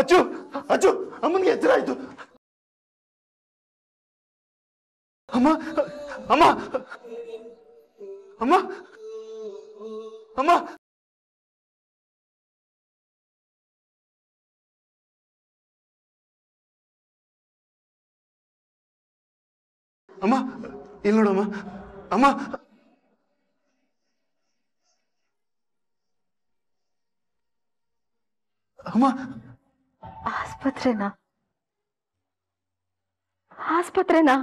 ಅಚ್ಚು ಅಚ್ಚು ಅಮ್ಮನಿಗೆ ಎಚ್ಚರ ಆಯ್ತು ಅಮ್ಮ ಅಮ್ಮ ಅಮ್ಮ ಅಮ್ಮ ಅಮ್ಮ ಇಲ್ಲಿ ನೋಡಮ್ಮ ಅಮ್ಮ ಅಮ್ಮ ಆಸ್ಪತ್ರೆನಾ ಆಸ್ಪತ್ರೆನಾ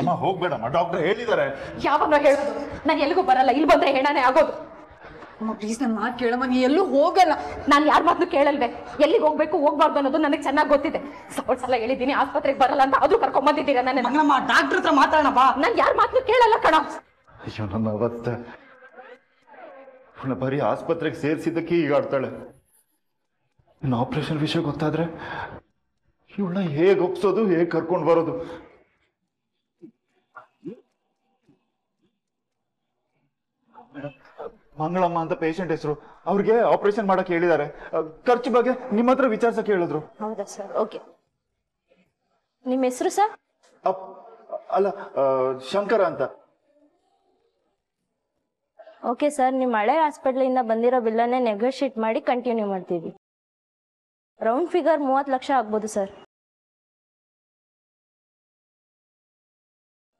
ಅಮ್ಮ ಹೋಗ್ಬೇಡಮ್ಮ ಡಾಕ್ಟರ್ ಹೇಳಿದ್ದಾರೆ ಯಾವಾಗ ಹೇಳೋದು ನಾನು ಎಲ್ಲಿಗೂ ಬರಲ್ಲ ಇಲ್ಲಿ ಬಂದ್ರೆ ಹೇಳಾನೆ ಆಗೋದು ಅಮ್ಮ ಪ್ಲೀಸ್ ನನ್ನ ಮಾತು ಕೇಳಮ್ಮ ನೀ ಎಲ್ಲೂ ಹೋಗಲ್ಲ ನಾನು ಯಾರ ಮಾತು ಕೇಳಲ್ವೇ ಎಲ್ಲಿಗೆ ಹೋಗ್ಬೇಕು ಹೋಗ್ಬಾರ್ದು ಅನ್ನೋದು ನನಗೆ ಚೆನ್ನಾಗಿ ಗೊತ್ತಿದೆ ಸಪೋರ್ಟ್ಸ್ ಎಲ್ಲ ಹೇಳಿದ್ದೀನಿ ಆಸ್ಪತ್ರೆಗೆ ಬರಲ್ಲ ಅಂತ ಆದ್ರೂ ಕರ್ಕೊಂಬಂದಿದ್ದೀರಾ ನನ್ನ ಡಾಕ್ಟರ್ ಹತ್ರ ಮಾತಾಡಣಪ್ಪ ನಾನು ಯಾರ ಮಾತನ್ನು ಕೇಳಲ್ಲ ಕಣ ಅಯ್ಯೋ ನನ್ನ ಅವತ್ತ ಅವಳ ಬರೀ ಆಸ್ಪತ್ರೆಗೆ ಸೇರಿಸಿದ್ದಕ್ಕೆ ಆಡ್ತಾಳೆ ನನ್ನ ಆಪರೇಷನ್ ವಿಷಯ ಗೊತ್ತಾದ್ರೆ ಇವಳನ್ನ ಹೇಗೆ ಒಪ್ಸೋದು ಹೇಗೆ ಕರ್ಕೊಂಡು ಬರೋದು ಮಂಗಳಮ್ಮ ಅಂತ ಪೇಷಂಟ್ ಹೆಸರು ಅವ್ರಿಗೆ ಆಪರೇಷನ್ ಮಾಡಕ್ ಹೇಳಿದ್ದಾರೆ ಖರ್ಚು ಬಗ್ಗೆ ನಿಮ್ಮ ಹತ್ರ ವಿಚಾರಿಸಕ್ಕೆ ಹೇಳಿದ್ರು ಹೌದಾ ಓಕೆ ನಿಮ್ಮ ಹೆಸರು ಸರ್ ಅಲ್ಲ ಶಂಕರ ಅಂತ ಓಕೆ ಸರ್ ನಿಮ್ಮ ಹಳೆ ಹಾಸ್ಪಿಟ್ಲಿಂದ ಬಂದಿರೋ ಬಿಲ್ಲನ್ನೇ ನೆಗೋಷಿಯೇಟ್ ಮಾಡಿ ಕಂಟಿನ್ಯೂ ಮಾಡ್ತೀವಿ ರೌಂಡ್ ಫಿಗರ್ ಮೂವತ್ತು ಲಕ್ಷ ಆಗ್ಬೋದು ಸರ್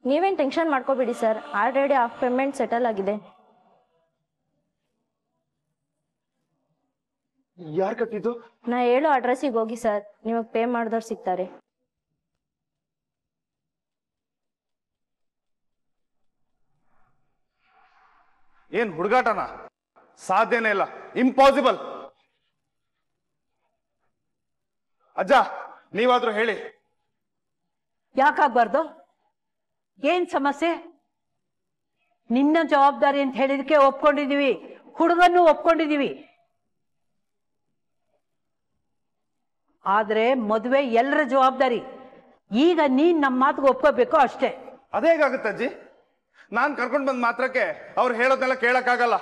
ನೀವೇನು ಟೆನ್ಷನ್ ಮಾಡ್ಕೋಬೇಡಿ sir already half payment settle ಆಗಿದೆ ಯಾರು ಕಟ್ಟಿದ್ದು ನಾ ಹೇಳೋ ಅಡ್ರೆಸ್ಸಿಗೆ ಹೋಗಿ ಸರ್ ನಿಮಗೆ ಪೇ ಮಾಡಿದವ್ರು ಸಿಗ್ತಾರೆ ಏನ್ ಹುಡುಗಾಟನ ಸಾಧ್ಯನೇ ಇಲ್ಲ ಇಂಪಾಸಿಬಲ್ ಅಜ್ಜ ನೀವಾದ್ರೂ ಹೇಳಿ ಯಾಕಾಗ್ಬಾರ್ದು ಏನ್ ಸಮಸ್ಯೆ ನಿನ್ನ ಜವಾಬ್ದಾರಿ ಅಂತ ಹೇಳಿದಕ್ಕೆ ಒಪ್ಕೊಂಡಿದೀವಿ ಹುಡುಗನ್ನು ಒಪ್ಕೊಂಡಿದೀವಿ ಆದ್ರೆ ಮದುವೆ ಎಲ್ಲರ ಜವಾಬ್ದಾರಿ ಈಗ ನೀನ್ ನಮ್ಮ ಮಾತಿಗೆ ಒಪ್ಕೋಬೇಕು ಅಷ್ಟೇ ಅದೇಗಾಗುತ್ತೆ ಅಜ್ಜಿ ನಾನ್ ಕರ್ಕೊಂಡು ಬಂದ ಮಾತ್ರಕ್ಕೆ ಅವ್ರು ಹೇಳೋದನ್ನೆಲ್ಲ ಕೇಳಕ್ಕಾಗಲ್ಲ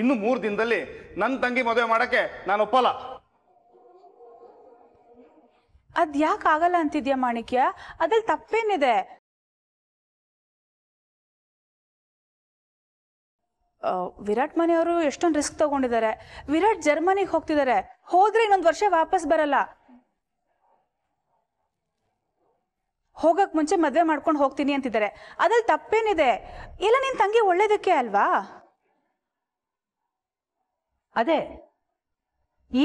ಇನ್ನು ಮೂರ್ ದಿನದಲ್ಲಿ ನನ್ನ ತಂಗಿ ಮದುವೆ ಮಾಡಕ್ಕೆ ನಾನು ಒಪ್ಪಲ್ಲ ಅದ್ ಯಾಕೆ ಆಗಲ್ಲ ಅಂತಿದ್ಯಾ ಮಾಣಿಕ್ಯ ಅದ್ರಲ್ಲಿ ತಪ್ಪೇನಿದೆ ವಿರಾಟ್ ಮನೆಯವರು ಎಷ್ಟೊಂದು ರಿಸ್ಕ್ ತಗೊಂಡಿದ್ದಾರೆ ವಿರಾಟ್ ಜರ್ಮನಿಗೆ ಹೋಗ್ತಿದ್ದಾರೆ ಹೋದ್ರೆ ಇನ್ನೊಂದು ವರ್ಷ ವಾಪಸ್ ಬರಲ್ಲ ಹೋಗಕ್ ಮುಂಚೆ ಮದ್ವೆ ಮಾಡ್ಕೊಂಡು ಹೋಗ್ತೀನಿ ಅಂತಿದ್ದಾರೆ ಅದ್ರಲ್ಲಿ ತಪ್ಪೇನಿದೆ ಇಲ್ಲ ನಿನ್ ತಂಗಿ ಒಳ್ಳೇದಕ್ಕೆ ಅಲ್ವಾ ಅದೇ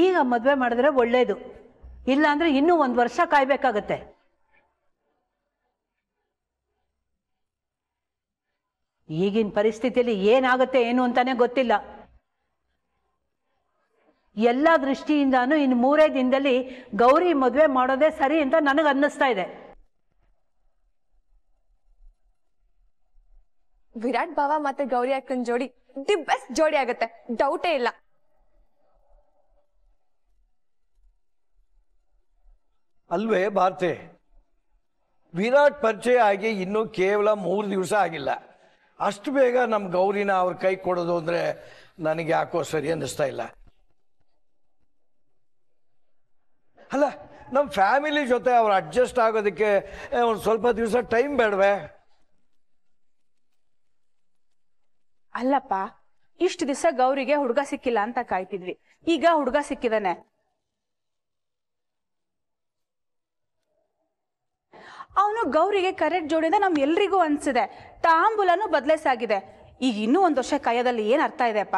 ಈಗ ಮದುವೆ ಮಾಡಿದ್ರೆ ಒಳ್ಳೇದು ಇಲ್ಲ ಅಂದ್ರೆ ಇನ್ನೂ ಒಂದು ವರ್ಷ ಕಾಯ್ಬೇಕಾಗತ್ತೆ ಈಗಿನ ಪರಿಸ್ಥಿತಿಯಲ್ಲಿ ಏನಾಗುತ್ತೆ ಏನು ಅಂತಾನೆ ಗೊತ್ತಿಲ್ಲ ಎಲ್ಲ ದೃಷ್ಟಿಯಿಂದಾನು ಇನ್ ಮೂರೇ ದಿನದಲ್ಲಿ ಗೌರಿ ಮದ್ವೆ ಮಾಡೋದೇ ಸರಿ ಅಂತ ನನಗೆ ಅನ್ನಿಸ್ತಾ ಇದೆ ವಿರಾಟ್ ಭಾವ ಮತ್ತೆ ಗೌರಿ ಅಕ್ಕನ ಜೋಡಿ ದಿ ಬೆಸ್ಟ್ ಜೋಡಿ ಆಗುತ್ತೆ ಡೌಟೇ ಇಲ್ಲ ಅಲ್ವೇ ಭಾರತಿ ವಿರಾಟ್ ಪರಿಚಯ ಆಗಿ ಇನ್ನೂ ಕೇವಲ ಮೂರು ದಿವಸ ಆಗಿಲ್ಲ ಅಷ್ಟು ಬೇಗ ನಮ್ಮ ಗೌರಿನ ಅವ್ರ ಕೈ ಕೊಡೋದು ಅಂದ್ರೆ ನನಗೆ ಯಾಕೋ ಸರಿ ಅನ್ನಿಸ್ತಾ ಇಲ್ಲ ಅಲ್ಲ ನಮ್ಮ ಫ್ಯಾಮಿಲಿ ಜೊತೆ ಅವ್ರು ಅಡ್ಜಸ್ಟ್ ಆಗೋದಕ್ಕೆ ಒಂದು ಸ್ವಲ್ಪ ದಿವಸ ಟೈಮ್ ಬೇಡವೆ ಅಲ್ಲಪ್ಪ ಇಷ್ಟು ದಿವಸ ಗೌರಿಗೆ ಹುಡುಗ ಸಿಕ್ಕಿಲ್ಲ ಅಂತ ಕಾಯ್ತಿದ್ವಿ ಈಗ ಹುಡುಗ ಸಿಕ್ಕಿದಾನೆ ಅವನು ಗೌರಿಗೆ ಕರೆಕ್ಟ್ ಜೋಡಿಯಿಂದ ನಮ್ ಎಲ್ರಿಗೂ ಅನ್ಸಿದೆ ತಾಂಬೂಲನು ಬದಲೇಸಾಗಿದೆ ಈಗ ಇನ್ನೂ ಒಂದು ವರ್ಷ ಕಾಯೋದಲ್ಲಿ ಏನ್ ಅರ್ಥ ಇದೆಪ್ಪ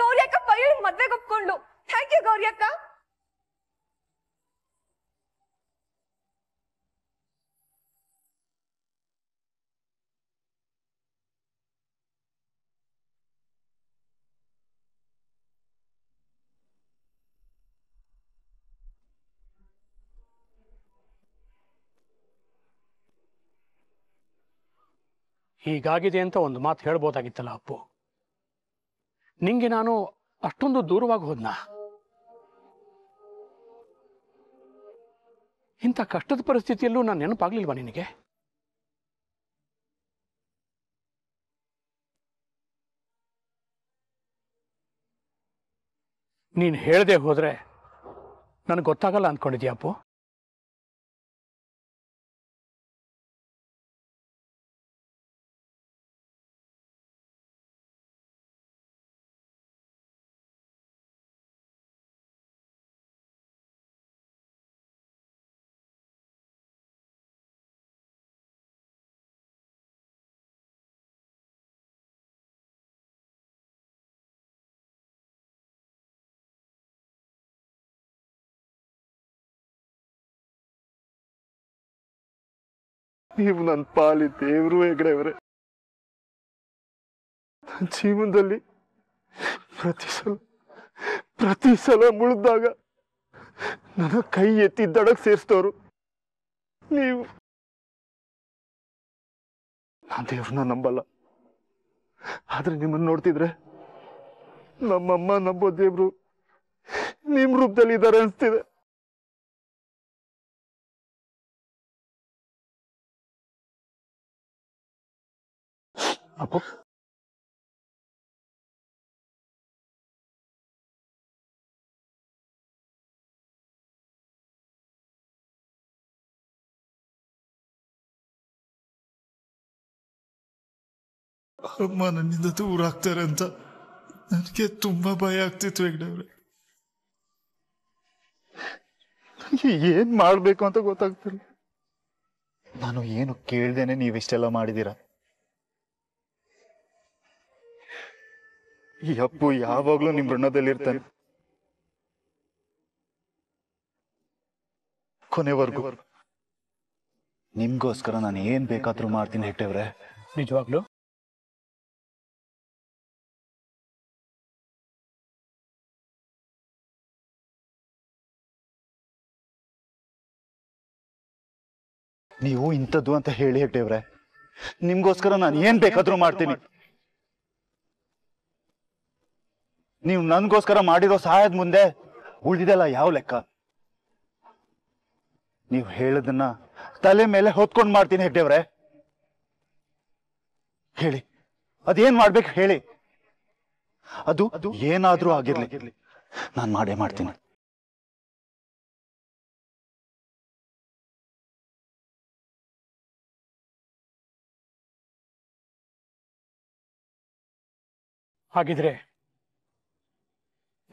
ಗೌರಿ ಅಕ್ಕ ಪಯ್ಯ ಮದ್ವೆಗೆ ಒಪ್ಕೊಂಡ್ಲು ಥ್ಯಾಂಕ್ ಯು ಗೌರಿ ಅಕ್ಕ ಹೀಗಾಗಿದೆ ಅಂತ ಒಂದು ಮಾತು ಹೇಳ್ಬೋದಾಗಿತ್ತಲ್ಲ ಅಪ್ಪು ನಿಂಗೆ ನಾನು ಅಷ್ಟೊಂದು ದೂರವಾಗಿ ಹೋದ್ನ ಇಂಥ ಕಷ್ಟದ ಪರಿಸ್ಥಿತಿಯಲ್ಲೂ ನಾನು ನೆನಪಾಗ್ಲಿಲ್ವಾ ನಿನಗೆ ನೀನು ಹೇಳದೆ ಹೋದರೆ ನನಗೆ ಗೊತ್ತಾಗಲ್ಲ ಅಂದ್ಕೊಂಡಿದ್ಯಾ ನೀವು ನನ್ನ ಪಾಲಿ ದೇವರು ಹೆಗಡೆಯವರೇ ನನ್ನ ಜೀವನದಲ್ಲಿ ಪ್ರತಿ ಸಲ ಪ್ರತಿ ಸಲ ಮುಳಿದಾಗ ನನ್ನ ಕೈ ಎತ್ತಿ ದಡಕ್ಕೆ ಸೇರಿಸ್ತವ್ರು ನೀವು ನಾನು ದೇವ್ರನ್ನ ನಂಬಲ್ಲ ಆದ್ರೆ ನಿಮ್ಮನ್ನು ನೋಡ್ತಿದ್ರೆ ನಮ್ಮಮ್ಮ ನಂಬೋ ದೇವ್ರು ನಿಮ್ಮ ರೂಪದಲ್ಲಿ ಇದ್ದಾರೆ ಅನಿಸ್ತಿದೆ ಅಮ್ಮ ನನ್ನಿಂದ ದೂರ ಆಗ್ತಾರೆ ಅಂತ ನನಗೆ ತುಂಬಾ ಭಯ ಆಗ್ತಿತ್ತು ಹೆಗ್ಡವ್ರೆ ನನಗೆ ಏನ್ ಮಾಡ್ಬೇಕು ಅಂತ ಗೊತ್ತಾಗ್ತಿಲ್ಲ ನಾನು ಏನು ಕೇಳ್ದೇನೆ ನೀವಿಷ್ಟೆಲ್ಲ ಮಾಡಿದೀರ ಈ ಅಪ್ಪು ಯಾವಾಗ್ಲೂ ನಿಮ್ ಋಣದಲ್ಲಿರ್ತಾನೆ ಕೊನೆವರೆಗೂ ನಿಮ್ಗೋಸ್ಕರ ನಾನು ಏನ್ ಬೇಕಾದ್ರೂ ಮಾಡ್ತೀನಿ ಹೆಟ್ಟೆವ್ರೆ ನಿಜವಾಗ್ಲೂ ನೀವು ಇಂಥದ್ದು ಅಂತ ಹೇಳಿ ಹೆಟ್ಟೆವ್ರೆ ನಿಮ್ಗೋಸ್ಕರ ನಾನು ಏನ್ ಬೇಕಾದ್ರೂ ಮಾಡ್ತೀನಿ ನೀವು ನನ್ಗೋಸ್ಕರ ಮಾಡಿರೋ ಸಹಾಯದ ಮುಂದೆ ಉಳಿದಿದೆಲ್ಲ ಯಾವ ಲೆಕ್ಕ ನೀವು ಹೇಳದನ್ನ ತಲೆ ಮೇಲೆ ಹೊತ್ಕೊಂಡು ಮಾಡ್ತೀನಿ ಹೆಗ್ಡೆವ್ರೆ ಹೇಳಿ ಅದೇನ್ ಮಾಡ್ಬೇಕು ಹೇಳಿ ಅದು ಅದು ಏನಾದ್ರೂ ಆಗಿರ್ಲಿ ನಾನು ಮಾಡೇ ಮಾಡ್ತೀನಿ ಹಾಗಿದ್ರೆ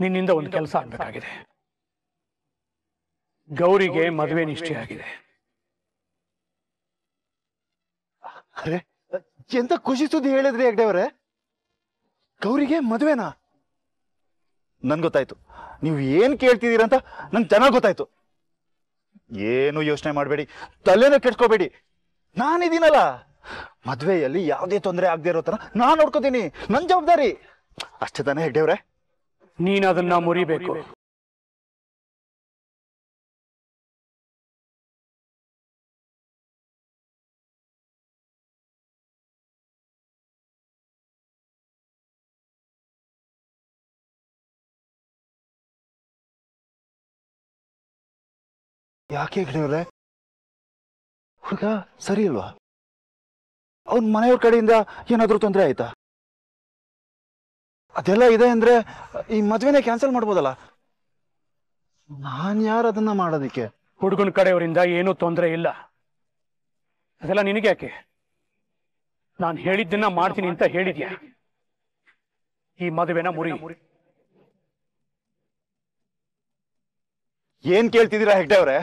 ನಿನ್ನಿಂದ ಒಂದು ಕೆಲಸ ಆಗಬೇಕಾಗಿದೆ ಗೌರಿಗೆ ಮದುವೆ ನಿಷ್ಠೆ ಆಗಿದೆ ಅರೆ ಎಂತ ಖುಷಿ ಸುದ್ದಿ ಹೇಳಿದ್ರಿ ಹೆಗ್ಡೆಯವರೇ ಗೌರಿಗೆ ಮದುವೆನಾ ನನ್ ಗೊತ್ತಾಯ್ತು ನೀವು ಏನ್ ಅಂತ ನಂಗೆ ಚೆನ್ನಾಗಿ ಗೊತ್ತಾಯ್ತು ಏನು ಯೋಚನೆ ಮಾಡಬೇಡಿ ತಲೆನ ಕೆಡ್ಸ್ಕೋಬೇಡಿ ನಾನಿದ್ದೀನಲ್ಲ ಮದುವೆಯಲ್ಲಿ ಯಾವುದೇ ತೊಂದರೆ ಆಗದೆ ಇರೋ ಥರ ನಾನು ನೋಡ್ಕೋತೀನಿ ನನ್ನ ಜವಾಬ್ದಾರಿ ಅಷ್ಟೇ ತಾನೇ ಹೆಗ್ಡೇವ್ರೆ ನೀನು ಅದನ್ನ ಮುರಿಬೇಕು ಯಾಕೆ ಕಣಿವ್ರೆ ಹುಡುಗ ಸರಿ ಅಲ್ವಾ ಅವ್ನ ಮನೆಯವ್ರ ಕಡೆಯಿಂದ ಏನಾದರೂ ತೊಂದರೆ ಆಯ್ತಾ ಅದೆಲ್ಲ ಇದೆ ಅಂದ್ರೆ ಈ ಮದುವೆನೇ ಕ್ಯಾನ್ಸಲ್ ಮಾಡ್ಬೋದಲ್ಲ ನಾನ್ ಯಾರು ಅದನ್ನ ಮಾಡೋದಿಕ್ಕೆ ಹುಡುಗನ ಕಡೆಯವರಿಂದ ಏನೂ ತೊಂದರೆ ಇಲ್ಲ ಅದೆಲ್ಲ ಯಾಕೆ ನಾನು ಹೇಳಿದ್ದನ್ನ ಮಾಡ್ತೀನಿ ಅಂತ ಹೇಳಿದ್ಯಾ ಈ ಮದುವೆನ ಮುರಿ ಏನ್ ಕೇಳ್ತಿದ್ದೀರಾ ಹೆಗ್ಡೆ ಅವ್ರೆ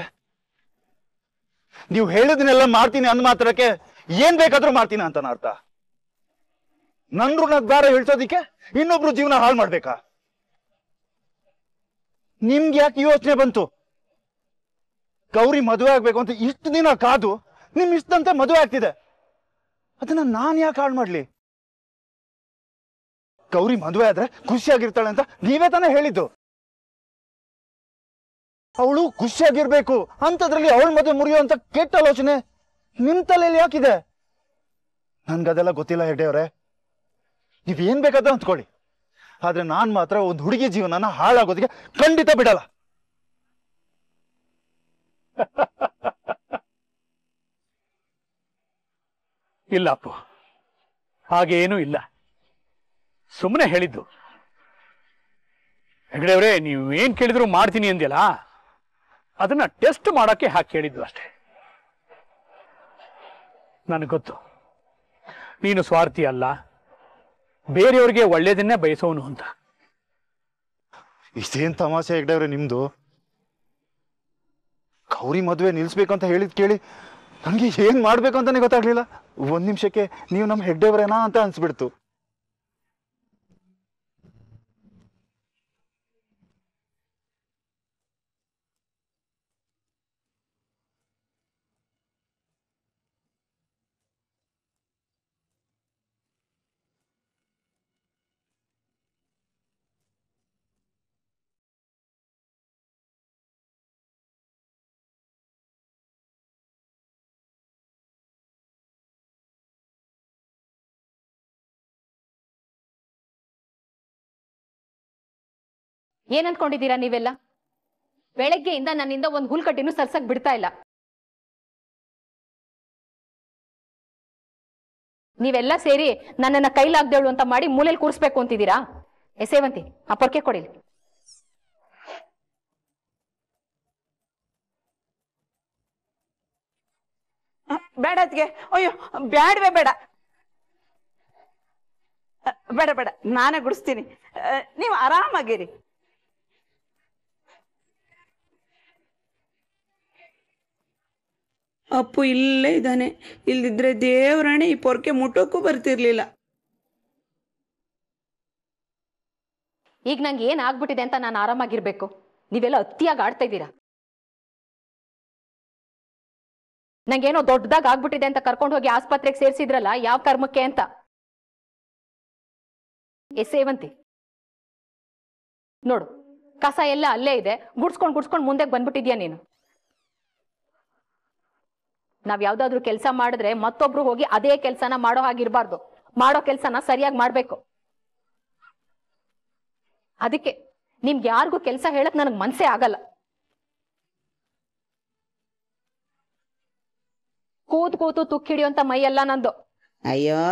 ನೀವು ಹೇಳಿದ್ನೆಲ್ಲ ಮಾಡ್ತೀನಿ ಅಂದ ಮಾತ್ರಕ್ಕೆ ಏನ್ ಬೇಕಾದ್ರೂ ಮಾಡ್ತೀನಿ ಅಂತ ಅರ್ಥ ನನ್ ಋಣದ್ಗಾರ ಹೇಳ್ಸೋದಿಕ್ಕೆ ಇನ್ನೊಬ್ರು ಜೀವನ ಹಾಳು ಮಾಡ್ಬೇಕಾ ನಿಮ್ಗೆ ಯಾಕೆ ಯೋಚನೆ ಬಂತು ಗೌರಿ ಮದುವೆ ಆಗ್ಬೇಕು ಅಂತ ಇಷ್ಟು ದಿನ ಕಾದು ನಿಮ್ ಇಷ್ಟಂತೆ ಮದುವೆ ಆಗ್ತಿದೆ ಅದನ್ನ ನಾನ್ ಯಾಕೆ ಹಾಳು ಮಾಡ್ಲಿ ಗೌರಿ ಮದುವೆ ಆದ್ರೆ ಖುಷಿಯಾಗಿರ್ತಾಳೆ ಅಂತ ನೀವೇ ತಾನೇ ಹೇಳಿದ್ದು ಅವಳು ಖುಷಿಯಾಗಿರ್ಬೇಕು ಅಂತದ್ರಲ್ಲಿ ಅವಳ ಮದುವೆ ಅಂತ ಕೆಟ್ಟ ಆಲೋಚನೆ ನಿಮ್ ತಲೆಯಲ್ಲಿ ಯಾಕಿದೆ ನನ್ಗದೆಲ್ಲ ಗೊತ್ತಿಲ್ಲ ಹೆಡ್ಡೆಯವ್ರೆ ಏನ್ ಬೇಕಾದ್ರೂ ಅಂತ್ಕೊಳ್ಳಿ ಆದರೆ ನಾನು ಮಾತ್ರ ಒಂದು ಹುಡುಗಿ ಜೀವನನ ಹಾಳಾಗೋದಕ್ಕೆ ಖಂಡಿತ ಬಿಡಲ್ಲ ಇಲ್ಲ ಅಪ್ಪು ಹಾಗೇನೂ ಇಲ್ಲ ಸುಮ್ಮನೆ ಹೇಳಿದ್ದು ಹೆಗಡೆಯವರೇ ನೀವು ಏನು ಕೇಳಿದ್ರು ಮಾಡ್ತೀನಿ ಅಂದಿಲ್ಲ ಅದನ್ನ ಟೆಸ್ಟ್ ಮಾಡೋಕ್ಕೆ ಹಾಕಿ ಹೇಳಿದ್ದು ಅಷ್ಟೇ ನನಗೆ ಗೊತ್ತು ನೀನು ಸ್ವಾರ್ಥಿ ಅಲ್ಲ ಬೇರೆಯವ್ರಿಗೆ ಒಳ್ಳೇದನ್ನೇ ಬಯಸೋನು ಅಂತ ಇಷ್ಟೇನ್ ತಮಾಷೆ ಹೆಗ್ಡೆವ್ರೆ ನಿಮ್ದು ಗೌರಿ ಮದುವೆ ನಿಲ್ಸ್ಬೇಕಂತ ಹೇಳಿದ್ ಕೇಳಿ ನನಗೆ ಏನ್ ಮಾಡ್ಬೇಕು ಅಂತಾನೆ ಗೊತ್ತಾಗ್ಲಿಲ್ಲ ಒಂದ್ ನಿಮಿಷಕ್ಕೆ ನೀವು ನಮ್ಮ ಹೆಗ್ಡೆವ್ರೇನಾ ಅಂತ ಅನ್ಸ್ಬಿಡ್ತು ಏನ್ ನೀವೆಲ್ಲ ಬೆಳಗ್ಗೆಯಿಂದ ನನ್ನಿಂದ ಒಂದು ಹುಲ್ಕಟ್ಟಿನೂ ಸರ್ಸಕ್ ಬಿಡ್ತಾ ಇಲ್ಲ ನೀವೆಲ್ಲ ಸೇರಿ ನನ್ನನ್ನ ಕೈಲಾಗ್ದೇಳು ಅಂತ ಮಾಡಿ ಮೂಲೆಯಲ್ಲಿ ಕೂರಿಸ್ಬೇಕು ಅಂತಿದ್ದೀರಾ ಎಸೇವಂತಿ ಸೇವಂತಿ ಆ ಪೊರ್ಕೆ ಕೊಡಿಲಿ ಬೇಡ ಅದ್ಗೆ ಅಯ್ಯೋ ಬೇಡವೇ ಬೇಡ ಬೇಡ ಬೇಡ ನಾನೇ ಗುಡಿಸ್ತೀನಿ ನೀವು ಆರಾಮಾಗಿರಿ ಅಪ್ಪು ಇಲ್ಲೇ ಇದ್ದಾನೆ ಇಲ್ದಿದ್ರೆ ದೇವರಾಣೆ ಈ ಪೊರ್ಕೆ ಮುಟ್ಟೋಕ್ಕೂ ಬರ್ತಿರ್ಲಿಲ್ಲ ಈಗ ನಂಗೆ ಏನಾಗ್ಬಿಟ್ಟಿದೆ ಅಂತ ನಾನು ಆರಾಮಾಗಿರ್ಬೇಕು ನೀವೆಲ್ಲ ಅತಿಯಾಗಿ ಆಡ್ತಾ ಇದ್ದೀರಾ ನಂಗೇನೋ ದೊಡ್ಡದಾಗ ಆಗ್ಬಿಟ್ಟಿದೆ ಅಂತ ಕರ್ಕೊಂಡು ಹೋಗಿ ಆಸ್ಪತ್ರೆಗೆ ಸೇರಿಸಿದ್ರಲ್ಲ ಯಾವ ಕರ್ಮಕ್ಕೆ ಅಂತ ಎ ಸೇವಂತಿ ನೋಡು ಕಸ ಎಲ್ಲ ಅಲ್ಲೇ ಇದೆ ಗುಡ್ಸ್ಕೊಂಡು ಗುಡ್ಸ್ಕೊಂಡು ಮುಂದೆ ಬಂದ್ಬಿಟ್ಟಿದ್ಯಾ ನೀನು ನಾವ್ ಯಾವ್ದಾದ್ರು ಕೆಲಸ ಮಾಡಿದ್ರೆ ಮತ್ತೊಬ್ರು ಹೋಗಿ ಅದೇ ಕೆಲಸನ ಮಾಡೋ ಹಾಗಿರ್ಬಾರ್ದು ಮಾಡೋ ಕೆಲಸನ ಸರಿಯಾಗಿ ಮಾಡ್ಬೇಕು ಅದಕ್ಕೆ ನಿಮ್ಗೆ ಯಾರಿಗೂ ಕೆಲಸ ಹೇಳಕ್ ನನಗ್ ಮನ್ಸೇ ಆಗಲ್ಲ ಕೂತ್ ಕೂತು ತುಕ್ ಹಿಡಿಯುವಂತ ಮೈ ಎಲ್ಲ ನಂದು ಅಯ್ಯೋ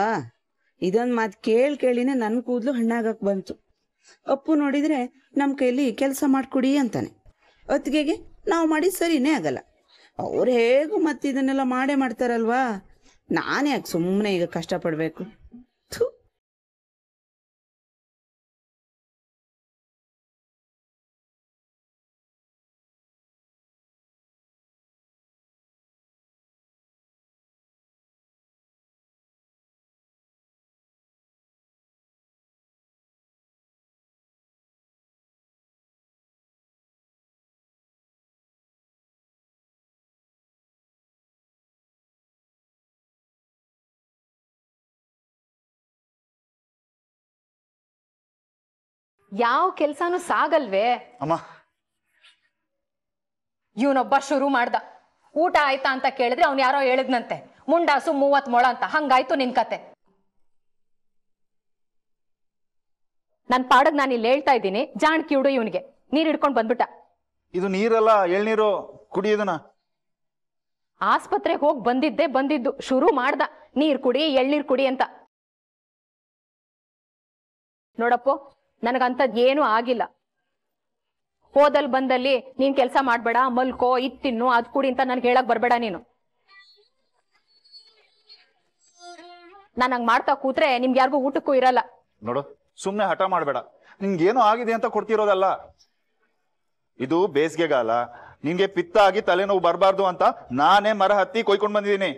ಇದೊಂದ್ ಮಾತ್ ಕೇಳ್ ಕೇಳಿನ ನನ್ ಕೂದ್ಲು ಹಣ್ಣಾಗಕ್ ಬಂತು ಅಪ್ಪು ನೋಡಿದ್ರೆ ನಮ್ ಕೈಲಿ ಕೆಲಸ ಮಾಡ್ಕೊಡಿ ಅಂತಾನೆ ಅತ್ತಿಗೆಗೆ ನಾವು ಮಾಡಿ ಸರಿನೇ ಆಗಲ್ಲ ಅವ್ರು ಹೇಗೂ ಮತ್ತೆ ಮಾಡೇ ಮಾಡ್ತಾರಲ್ವಾ ನಾನು ಯಾಕೆ ಸುಮ್ಮನೆ ಈಗ ಕಷ್ಟಪಡಬೇಕು ಯಾವ ಕೆಲ್ಸಾನು ಸಾಗಲ್ವೇ ಅಮ್ಮ ಇವನೊಬ್ಬ ಶುರು ಮಾಡ್ದ ಊಟ ಆಯ್ತಾ ಅಂತ ಕೇಳಿದ್ರೆ ಅವ್ನು ಯಾರೋ ಹೇಳಿದ್ನಂತೆ ಮುಂಡಾಸು ಮೂವತ್ ಮೊಳ ಅಂತ ಹಂಗಾಯ್ತು ನಿನ್ ಕತೆ ನನ್ ಪಾಡಗ್ ನಾನು ಇಲ್ಲಿ ಹೇಳ್ತಾ ಇದ್ದೀನಿ ಜಾಣ್ ಕಿವುಡು ಇವನಿಗೆ ನೀರ್ ಹಿಡ್ಕೊಂಡ್ ಬಂದ್ಬಿಟ್ಟ ಇದು ನೀರಲ್ಲ ಎಳ್ನೀರು ಕುಡಿಯೋದನ ಆಸ್ಪತ್ರೆಗೆ ಹೋಗ್ ಬಂದಿದ್ದೆ ಬಂದಿದ್ದು ಶುರು ಮಾಡ್ದ ನೀರ್ ಕುಡಿ ಎಳ್ನೀರ್ ಕುಡಿ ಅಂತ ನೋಡಪ್ಪ ನನಗಂಥದ್ ಏನು ಆಗಿಲ್ಲ ಹೋದಲ್ ಬಂದಲ್ಲಿ ನೀನ್ ಕೆಲಸ ಮಾಡ್ಬೇಡ ಮಲ್ಕೋ ಇತ್ತಿನ್ನು ತಿನ್ನು ಅದ್ ಕುಡಿ ಅಂತ ನನ್ಗೆ ಹೇಳಕ್ ಬರ್ಬೇಡ ನೀನು ನಾನು ಹಂಗ್ ಮಾಡ್ತಾ ಕೂತ್ರೆ ನಿಮ್ಗೆ ಯಾರಿಗೂ ಊಟಕ್ಕೂ ಇರಲ್ಲ ನೋಡು ಸುಮ್ನೆ ಹಠ ಮಾಡ್ಬೇಡ ಏನು ಆಗಿದೆ ಅಂತ ಕೊಡ್ತಿರೋದಲ್ಲ ಇದು ಬೇಸಿಗೆಗಾಲ ನಿಮ್ಗೆ ಪಿತ್ತ ಆಗಿ ತಲೆನೋವು ಬರಬಾರ್ದು ಅಂತ ನಾನೇ ಮರ ಹತ್ತಿ ಕೊಯ್ಕೊಂಡು ಬಂದಿದ್ದೀನಿ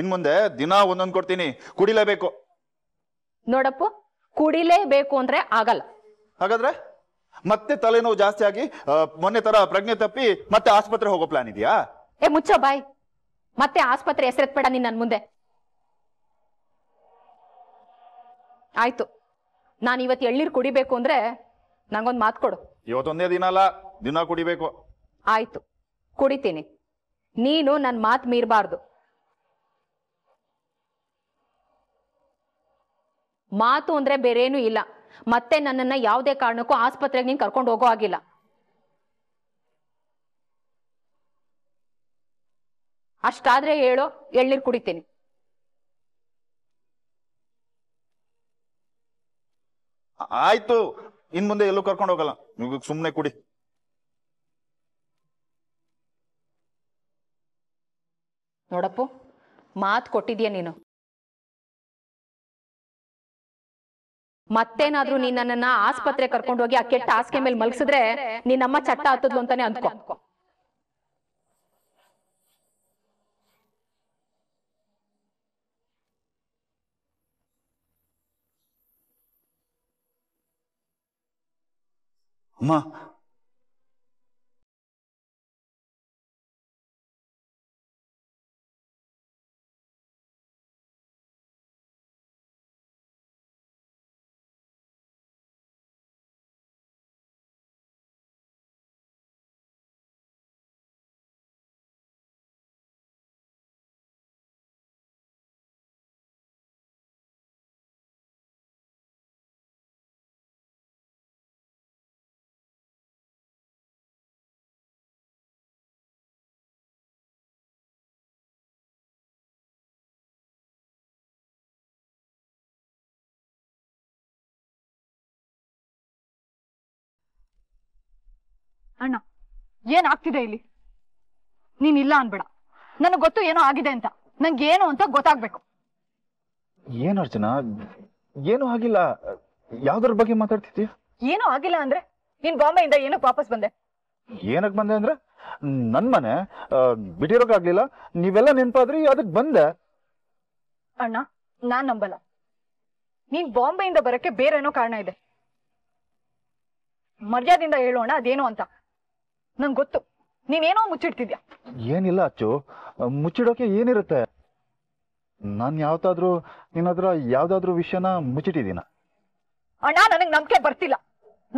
ಇನ್ ಮುಂದೆ ದಿನ ಒಂದೊಂದು ಕೊಡ್ತೀನಿ ಕುಡಿಲೇಬೇಕು ನೋಡಪ್ಪ ಕುಡಿಲೇಬೇಕು ಅಂದ್ರೆ ಆಗಲ್ಲ ಹಾಗಾದ್ರೆ ಮತ್ತೆ ತಲೆನೋವು ಜಾಸ್ತಿ ಆಗಿ ಮೊನ್ನೆ ತರ ಪ್ರಜ್ಞೆ ತಪ್ಪಿ ಮತ್ತೆ ಆಸ್ಪತ್ರೆ ಹೋಗೋ ಪ್ಲಾನ್ ಇದೆಯಾ ಏ ಮುಚ್ಚ ಬಾಯ್ ಮತ್ತೆ ಆಸ್ಪತ್ರೆ ಬೇಡ ನೀನ್ ನನ್ ಮುಂದೆ ಆಯ್ತು ನಾನು ಇವತ್ತು ಎಳ್ಳೀರು ಕುಡಿಬೇಕು ಅಂದ್ರೆ ನಂಗೊಂದು ಮಾತು ಕೊಡು ಇವತ್ತೊಂದೇ ದಿನ ಅಲ್ಲ ದಿನ ಕುಡಿಬೇಕು ಆಯ್ತು ಕುಡಿತೀನಿ ನೀನು ನನ್ನ ಮಾತು ಮೀರಬಾರ್ದು ಮಾತು ಅಂದ್ರೆ ಬೇರೇನೂ ಇಲ್ಲ ಮತ್ತೆ ನನ್ನನ್ನ ಯಾವುದೇ ಕಾರಣಕ್ಕೂ ಆಸ್ಪತ್ರೆಗೆ ನೀನ್ ಕರ್ಕೊಂಡು ಹೋಗೋ ಆಗಿಲ್ಲ ಅಷ್ಟಾದ್ರೆ ಹೇಳು ಎಳ್ಳಿರ್ ಕುಡಿತೀನಿ ಆಯ್ತು ಇನ್ ಮುಂದೆ ಎಲ್ಲೂ ಕರ್ಕೊಂಡು ಹೋಗಲ್ಲ ಸುಮ್ಮನೆ ಕುಡಿ ನೋಡಪ್ಪು ಮಾತು ಕೊಟ್ಟಿದ್ಯಾ ನೀನು ಮತ್ತೇನಾದ್ರೂ ನೀನ್ ನನ್ನ ಆಸ್ಪತ್ರೆ ಕರ್ಕೊಂಡು ಹೋಗಿ ಆ ಕೆಟ್ಟ ಹಾಸಿಗೆ ಮೇಲೆ ಮಲಗಿಸಿದ್ರೆ ನಿನ್ನಮ್ಮ ಚಟ್ಟ ಹತ್ತದ್ಲು ಅಂತಾನೆ ಅಂದ್ಕೊ ಅಮ್ಮ ಅಣ್ಣ ಏನ್ ಆಗ್ತಿದೆ ಇಲ್ಲಿ ನೀನ್ ಇಲ್ಲ ಅನ್ಬೇಡ ನನಗ್ ಗೊತ್ತು ಏನೋ ಆಗಿದೆ ಅಂತ ನಂಗೆ ಏನು ಅಂತ ಗೊತ್ತಾಗ್ಬೇಕು ಏನ್ ಅರ್ಚನಾ ಏನೂ ಆಗಿಲ್ಲ ಯಾವ್ದ್ರ ಬಗ್ಗೆ ಮಾತಾಡ್ತಿದ್ಯಾ ಏನೂ ಆಗಿಲ್ಲ ಅಂದ್ರೆ ನೀನ್ ಬಾಂಬೆಯಿಂದ ಏನಕ್ಕೆ ವಾಪಸ್ ಬಂದೆ ಏನಕ್ ಬಂದೆ ಅಂದ್ರೆ ನನ್ ಮನೆ ಬಿಟ್ಟಿರೋಕಾಗ್ಲಿಲ್ಲ ನೀವೆಲ್ಲ ನೆನ್ಪಾದ್ರಿ ಅದಕ್ ಬಂದೆ ಅಣ್ಣ ನಾನ್ ನಂಬಲ್ಲ ನೀನ್ ಬಾಂಬೆಯಿಂದ ಬರಕ್ಕೆ ಬೇರೇನೋ ಕಾರಣ ಇದೆ ಮರ್ಯಾದಿಂದ ಹೇಳೋಣ ಅದೇನು ಅಂತ ನಂಗ್ ಗೊತ್ತು ನೀನೇನೋ ಮುಚ್ಚಿಡ್ತಿದ್ಯಾ ಏನಿಲ್ಲ ಅಚ್ಚು ಮುಚ್ಚಿಡೋಕೆ ಏನಿರುತ್ತೆ ನಾನ್ ಯಾವ್ದಾದ್ರು ನಿನ್ನ ಹತ್ರ ಯಾವ್ದಾದ್ರೂ ವಿಷಯನ ಮುಚ್ಚಿಟ್ಟಿದೀನ ಅಣ್ಣ ನನಗ್ ನಂಬಿಕೆ ಬರ್ತಿಲ್ಲ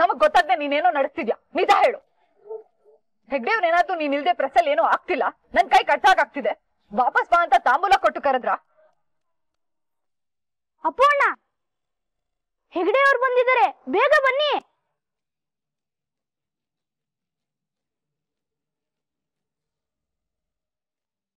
ನಮಗ್ ಗೊತ್ತಾಗ್ದೆ ನೀನೇನೋ ನಡೆಸ್ತಿದ್ಯಾ ನಿಜ ಹೇಳು ಏನಾದ್ರು ನೀನ್ ಇಲ್ದೆ ಪ್ರೆಸಲ್ ಏನೋ ಆಗ್ತಿಲ್ಲ ನನ್ ಕೈ ಆಗ್ತಿದೆ ವಾಪಸ್ ಬಾ ಅಂತ ತಾಂಬೂಲ ಕೊಟ್ಟು ಕರೆದ್ರ ಅಪ್ಪ ಅಣ್ಣ ಹೆಗ್ಡೆ ಬಂದಿದ್ದಾರೆ ಬೇಗ ಬನ್ನಿ